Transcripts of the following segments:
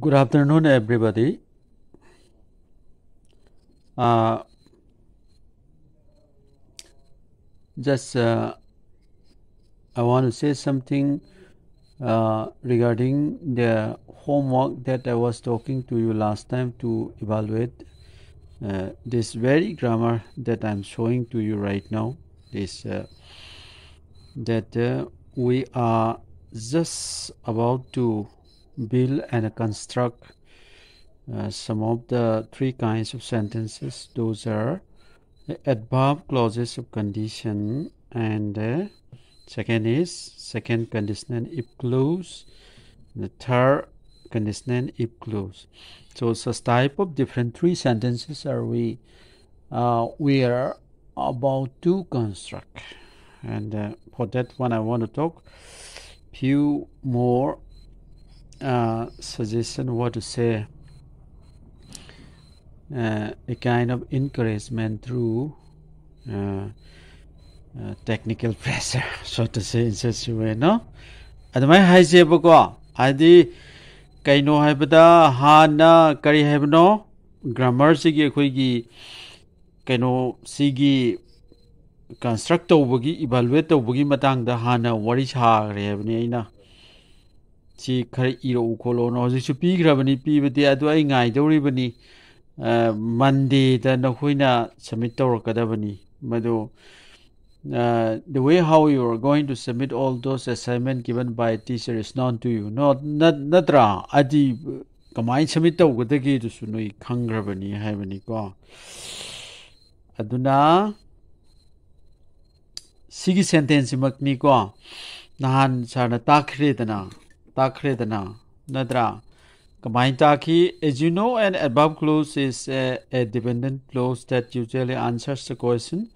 Good afternoon, everybody. Uh, just uh, I want to say something uh, regarding the homework that I was talking to you last time to evaluate uh, this very grammar that I'm showing to you right now. This uh, that uh, we are just about to build and construct uh, some of the three kinds of sentences those are the above clauses of condition and uh, second is second conditional if clause the third conditional if clause so such type of different three sentences are we uh, we are about to construct and uh, for that one i want to talk few more uh, suggestion what to say uh, a kind of encouragement through uh, uh, technical pressure so to say in such a way no adamai hai se bo ko adi kaino hai bada hana kari hai no grammar se gi khoi gi kaino si gi construct to bo gi evaluate to bo gi matang da hana wari sa re ne aina ꯁꯤ ꯈꯔ ꯏꯔꯛꯎ ꯈꯣꯠꯂꯣꯅ ꯍꯧꯖꯤꯛꯁꯨ ꯄꯤꯈ꯭ꯔꯕꯅꯤ ꯄꯤꯕꯗꯤ ꯑꯗꯣ ꯑꯩ ꯉꯥꯏꯗꯧꯔꯤꯕꯅꯤ ꯃꯟꯗꯦꯗ ꯅꯈꯣꯏꯅ submit ꯇꯧꯔꯛꯀꯗꯕꯅꯤ ꯃꯗꯨ Uh, the way how you are going to submit all those assignment given by a teacher is known to you. No, not natra adi kamai submit tawgadagi dusu noi khangrabani haibani ko. Aduna sigi sentence makni ko. Nahan sarna takhre dana. Takredna Nadra. Kamaitaki, as you know, an adverb clause is a, a dependent clause that usually answers the question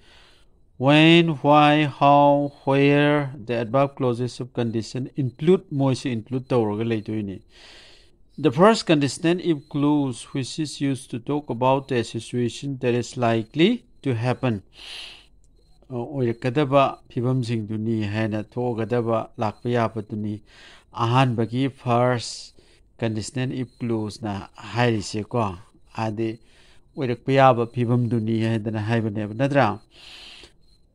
when, why, how, where. The adverb clauses of condition include moise include tauraga leitoini. The first conditional if clause, which is used to talk about a situation that is likely to happen. ꯑꯣꯏꯔꯛꯀꯗꯕ ꯐꯤꯕꯝꯁꯤꯡꯗꯨꯅꯤ ꯍꯥꯏꯅ ꯊꯣꯛꯑꯒꯗꯕ ꯂꯥꯛꯄ ꯌꯥꯕꯗꯨꯅꯤ ahan bagi first conditional if clues na hai se ko adi we the pia ba pibam du ni hai dana hai bane ba nadra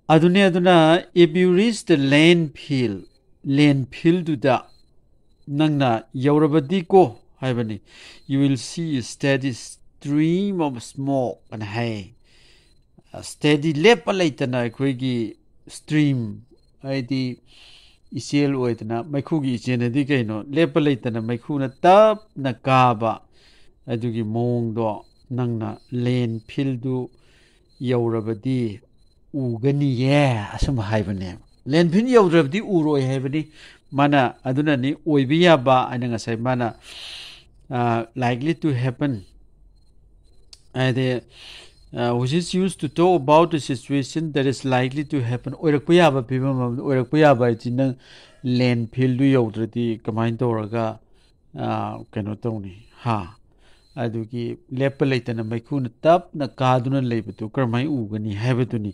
aduni aduna if you reach the land feel land feel du da nang na yorabadi ko hai bane you will see a steady stream of smoke and hay a steady lepalaitana khoi gi stream ai di isiel oitna maikhu gi jene di kai no lepalai tana maikhu na tap na ka ba adu gi mong do nang na len phil du yaurabadi u gani ye asam haibane len phin yaurabadi u roi haibani mana aduna ni oibiya ba ananga sai mana uh, likely to happen ade uh, which is used to talk about the situation that is likely to happen or ku ya ba pibam or ku ya ba jin nang len du yau di kamain to ga uh, ka ha ꯑꯗꯨꯒꯤ ꯂꯦꯞꯄ ꯂꯩꯇꯅ ꯃꯩꯈꯨꯅ ꯇꯞꯅ ꯀꯥꯗꯨꯅ ꯂꯩꯕꯗꯨ ꯀꯔꯝꯍꯥꯏꯅ ꯎꯒꯅꯤ ꯍꯥꯏꯕꯗꯨꯅꯤ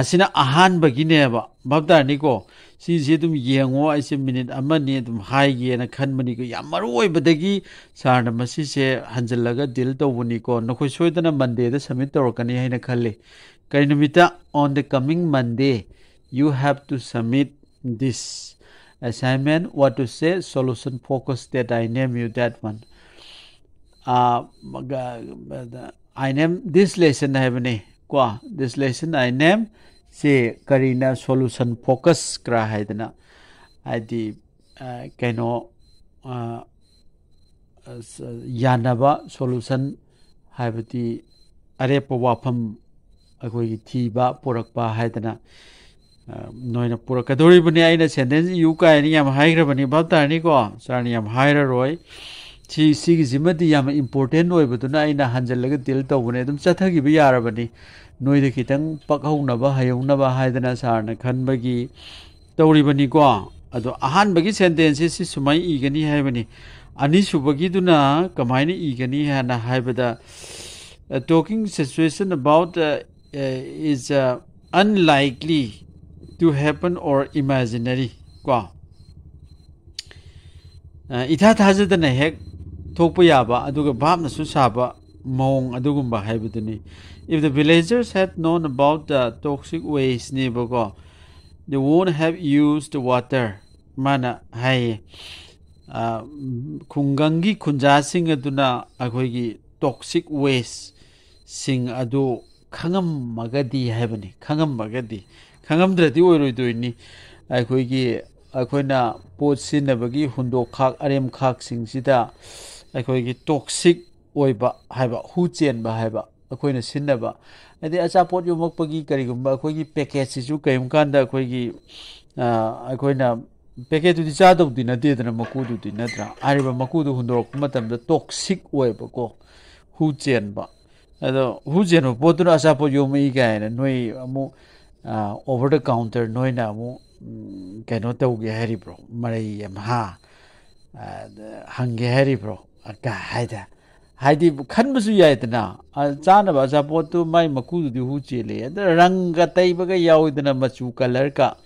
ꯑꯁꯤꯅ ꯑꯍꯥꯟꯕꯒꯤꯅꯦꯕ ꯚꯥꯞ ꯇꯥꯔꯅꯤꯀꯣ ꯁꯤꯁꯦ ꯑꯗꯨꯝ ꯌꯦꯡꯉꯣ ꯑꯩꯁꯦ ꯃꯤꯅꯤꯠ ꯑꯃꯅꯤ ꯑꯗꯨꯝ ꯍꯥꯏꯒꯦꯅ ꯈꯟꯕꯅꯤꯀꯣ ꯌꯥꯝ ꯃꯔꯨꯑꯣꯏꯕꯗꯒꯤ ꯁꯥꯔꯅ ꯃꯁꯤꯁꯦ ꯍꯟꯖꯤꯜꯂꯒ ꯗꯤꯜ ꯇꯧꯕꯅꯤꯀꯣ ꯅꯈꯣꯏ ꯁꯣꯏꯗꯅ ꯃꯟꯗꯦꯗ ꯁꯕꯃꯤꯠ ꯇꯧꯔꯛꯀꯅꯤ ꯍꯥꯏꯅ ꯈꯜꯂꯤ ꯀꯔꯤ ꯅꯨꯃꯤꯠꯇ ꯑꯣꯟ ꯗ coming Monday you help to submit this assignment what to say solution focus that i name you that one I name this lesson है को दिस लेसन आइनेम से करीना सॉल्यूशन फोकस करा है दना आदि कैनो यानबा सॉल्यूशन हाइबती अरेप वाफम अखोई थीबा पुरकपा है दना नोइन पुरकदोरी बने आइना सेंटेंस यू का आइने हम हाइग्रबनी बात आनी को सारनी हम हाइरर रोई इंपोर्टेंटना हाजल डील तौने चथगी यारबनी नोद खीत पकौनब हयोनब खनबी तौरबनीको अद अहानी सेंटेंस सुम इगनी है अनीसुबगीना कम इगनी है talking situation about is unlikely to happen और इमेजिनरी को इधा थाजदन हेक 톡부야바 아두가 밥나 수사바 모옹 아두금바 하이브드니 if the villagers had known about the toxic waste ne bo they won't have used water mana hai ah khungangi khunja singa du na gi toxic waste sing a khangam magadi hai khangam magadi khangam dre ti oi roi gi na pot sin na hundo khak arem khak sing ꯑꯩꯈꯣꯏꯒꯤ toxic ꯑꯣꯏꯕ ꯍꯥꯏꯕ ꯍꯨ ꯆꯦꯟꯕ ꯍꯥꯏꯕ ꯑꯩꯈꯣꯏꯅ ꯁꯤꯖꯤꯟꯅꯕ ꯑꯗꯩ ꯑꯆꯥꯄꯣꯠ ꯌꯣꯝꯃꯛꯄꯒꯤ ꯀꯔꯤꯒꯨꯝꯕ ꯑꯩꯈꯣꯏꯒꯤ ꯄꯦꯀꯦꯠꯁꯤꯁꯨ ꯀ o ꯤ ꯒ ꯨ ꯝ ꯕ ꯀꯥꯟꯗ ꯑꯩꯈꯣꯏꯒꯤ ꯑꯩꯈꯣꯏꯅ ꯄꯦꯀꯦꯠꯇꯨꯗꯤ ꯆꯥꯗꯧꯗꯤ ꯅ ꯠ ꯇ a ꯗ ꯅ ꯃꯀꯨꯗꯨꯗꯤ ꯅꯠꯇ꯭ꯔꯥ ꯍꯥꯏꯔꯤꯕ ꯃꯀꯨꯗꯨ ꯍꯨꯟꯗꯣꯔꯛꯄ ꯃꯇꯝꯗ ꯇꯣꯛꯁꯤꯛ ꯑꯣꯏꯕꯀꯣ ꯍꯨ ꯆꯦꯟꯕ ꯑꯗꯣ ꯍꯨ ꯆꯦꯟꯕ ꯄꯣꯠꯇꯨꯅ ꯑꯆꯥꯄꯣꯠ ꯌꯣꯝꯃꯛꯏ ꯀꯥꯏꯅ ꯅꯣꯏ ꯑꯃꯨꯛ ꯑꯣꯚꯔ ꯗ ꯀ ꯥ ꯎ ꯟ ꯇ a ꯅꯣꯏꯅ ꯑꯃꯨꯛ ꯀꯩꯅꯣ ꯇꯧꯒꯦ ꯍ ꯥ ꯏ a ꯤ ꯕ ꯭ ꯔ ꯣ h a ꯩ ꯑꯃ ꯍ ꯪ ꯒ g ꯍ ꯥ ꯏ e ꯤ ꯕ b r ꯣ ꯀꯥꯏꯗ ꯍꯥꯏꯗꯤ ꯈꯟꯕꯁꯨ ꯌꯥꯏꯗꯅ ꯆꯥꯅꯕ ꯑꯆꯥꯄꯣꯠꯇꯨ ꯃꯥꯏ ꯃꯀꯨꯗꯨꯗꯤ ꯍꯨ ꯆꯦꯜꯂꯦ ꯔꯪꯒ ꯇꯩꯕꯒ ꯃꯆꯨ ꯀꯂꯔꯒ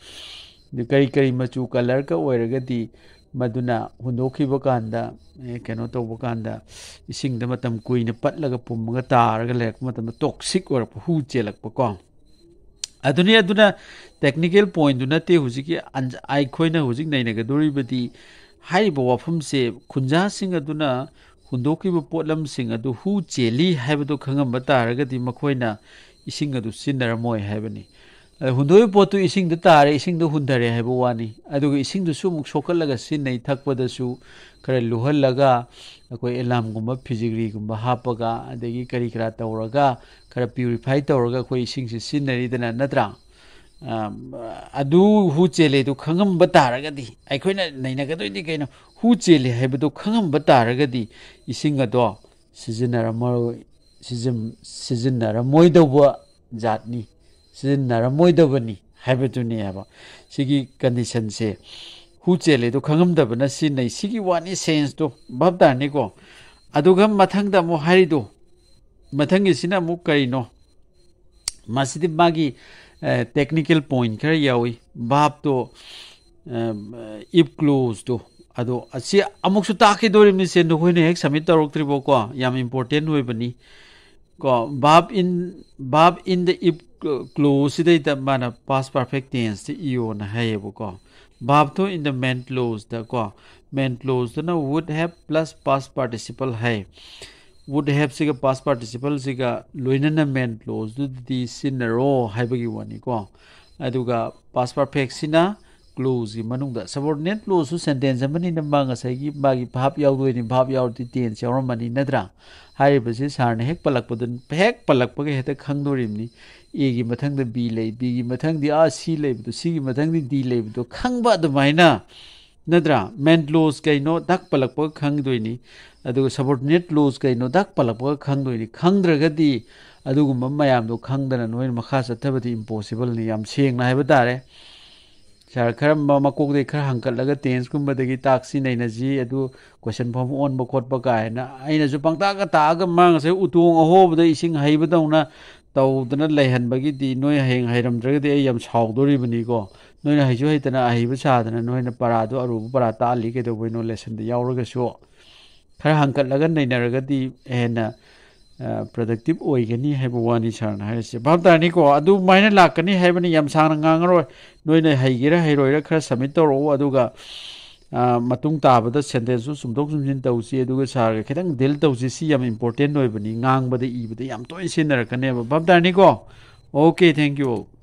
ꯀꯔꯤ ꯀꯔꯤ ꯃꯆꯨ ꯀꯂꯔꯒ ꯑꯣꯏꯔꯒꯗꯤ ꯃꯗꯨꯅ ꯍꯨꯟꯗꯣꯛꯈꯤꯕ ꯀꯥꯟꯗ ꯀꯩꯅꯣ ꯏꯁꯤꯡꯗ ꯃꯇꯝ ꯀꯨꯏꯅ ꯄꯠꯂꯒ ꯄꯨꯝꯃꯒ ꯇꯥꯔꯒ ꯂꯩꯔꯛꯄ ꯃꯇꯝꯗ ꯇꯣꯛꯁꯤꯛ ꯑꯣꯏꯔꯛꯄ ꯍꯨ ꯑꯗꯨꯅꯤ ꯑꯗꯨꯅ ꯇꯦꯛꯅꯤꯀꯦꯜ ꯄꯣꯏꯟꯗꯨ ꯅꯠꯇꯦ ꯍꯧꯖꯤꯛꯀꯤ ꯑꯩꯈꯣꯏꯅ ꯍꯧꯖꯤꯛ ꯅꯩꯅꯒꯗꯣꯔꯤꯕꯗꯤ 하이보 와품세 bawa phamsi qujote siñg atu una, huandhu waxīpa po'olam organizational marriage and defence- Brother Han may have a fraction of cursing, ayā tú huú çelī hayv seventh child tu khaño mpa t rez mar khuasná yению sat it'gi siñga fré Wynay siñga suyHHHH daw rangay ma xiánme huay'i etta hai wa ni. may suanyamci yín ꯑꯗꯨ ꯍꯨ ꯆꯦꯜꯂꯦꯗꯨ ꯈꯪꯉꯝꯕ ꯇꯥꯔꯒꯗꯤ ꯑꯩꯈꯣꯏꯅ ꯅꯩꯅꯒꯗꯣꯏꯗꯤ ꯀꯩꯅꯣ ꯍꯨ ꯆꯦꯜꯂꯦ ꯍꯥꯏꯕꯗꯨ ꯈꯪꯉꯝꯕ ꯇꯥꯔꯒꯗꯤ ꯏꯁꯤꯡ ꯑꯗꯣ ꯁꯤꯖꯤꯟꯅꯔꯝꯃꯔꯣꯏ ꯁꯤꯖꯤꯟꯅꯔꯝꯃꯣꯏꯗꯧꯕ ꯖꯥꯠꯅꯤ ꯁꯤꯖꯤꯟꯅꯔꯝꯃꯣꯏꯗꯕꯅꯤ ꯍꯥꯏꯕꯗꯨꯅꯦꯕ ꯁꯤꯒꯤ ꯀꯟꯗꯤꯁꯟꯁꯦ ꯍꯨ ꯆꯦꯜꯂꯦꯗꯣ ꯈꯪꯉꯝꯗꯕꯅ ꯁꯤꯖꯤꯟꯅꯩ ꯁꯤꯒꯤ ꯋꯥꯠꯅꯤ ꯁꯦꯟꯁꯇꯣ ꯚꯥꯞ ꯇꯥꯔꯅꯤꯀꯣ ꯑꯗꯨꯒ ꯃꯊꯪꯗ ꯑꯃꯨꯛ ꯍꯥꯏꯔꯤꯗꯣ ꯃꯊꯪꯒꯤꯁꯤꯅ ꯑꯃꯨꯛ ꯀꯔꯤꯅꯣ ꯃꯁꯤꯗꯤ ꯃꯥꯒꯤ टेक्निकल पॉइंट खर यावी भाप तो इफ क्लोज तो अदो असे अमुक सु ताके दोरिम से को याम इंपोर्टेंट को भाप इन बाब इन द इफ क्लोज सिदे द माना पास्ट परफेक्ट टेंस द इयो ना तो in the main clause the को मेन क्लोज द ना would have plus past participle है would have siga past participle siga loinana main clause du di sinaro haibagi wani ko aduga past perfect sina clause gi manung da subordinate clause su sentence amani na ma nga sai gi ba gi bhap yaw do ni bhap yaw ti ten se or mani nadra hai ba si sar ne hek palak padan hek palak pa ge heta khang do rim ni ए की मथंग B ले B की मथंग आ सी ले तो सी की मथंग D ले तो खंग बा नद्रा मेन लोज कहीनो दक पलक खंगदोनी सबोर्डिनेट लोज कहीनो दक पलक खंगदोनी खंगद्रगदी अदुगुम मयामदो खंगदना नोइन मखा चथबदि इम्पॉसिबल नि याम सेंगना हाइब तारे सर खरम मकोगदे खर हंकलगा टेंस कुमबदगी ताक्सी नैनजी अदु क्वेश्चन फॉर्म ओनब खोटब कायना आइनजु पंगतागा तागा मांगसे उतोंग अहोबदे इसिंग ꯇꯧꯗꯅ ꯂꯩꯍꯟꯕꯒꯤꯗꯤ ꯅꯣꯏ ꯍꯌꯦꯡ ꯍꯩꯔꯝꯗ꯭ꯔꯒꯗꯤ ꯑꯩ ꯌꯥꯝ ꯁꯥꯎꯗꯣꯔꯤꯕꯅꯤꯀꯣ ꯅꯣꯏꯅ ꯍꯩꯁꯨ ꯍꯩꯇꯅ ꯑꯍꯩꯕ ꯁꯥꯗꯅ ꯅꯣꯏꯅ ꯄꯔꯥꯗꯣ ꯑꯔꯨꯕ ꯄꯔꯥ ꯇꯥꯛꯍꯜꯂꯤ ꯀꯩꯗꯧꯕꯩꯅꯣ ꯂꯦꯁꯟꯗ ꯌꯥꯎꯔꯒꯁꯨ ꯈꯔ ꯍꯪꯀꯠꯂꯒ ꯅꯩꯅꯔꯒꯗꯤ ꯍꯦꯟꯅ ꯄ꯭ꯔꯗꯛꯇꯤꯞ ꯑꯣꯏꯒꯅꯤ ꯍꯥꯏꯕ ꯋꯥꯅꯤ ꯁꯥꯔꯅ ꯍꯥꯏꯔꯤꯁꯦ ꯚꯥꯞ ꯇꯥꯔꯅꯤꯀꯣ ꯑꯗꯨꯃꯥꯏꯅ ꯂꯥꯛꯀꯅꯤ ꯍꯥꯏꯕꯅꯤ ꯌꯥꯝ ꯁꯥꯡꯅ ꯉꯥꯡꯉꯔꯣꯏ ꯅꯣꯏꯅ ꯍꯩꯒꯦꯔꯥ ꯍꯩꯔꯣꯏꯔꯥ ꯈꯔ ꯁꯕꯃꯤꯠ ꯇꯧꯔꯛꯎ ꯑꯗꯨꯒ matung ta ba da su sum dok sum jin ta u edu ge sa ge del ta si yam important noi bani ngang ba da i ba da yam ra kane ba bab da ni ko okay thank you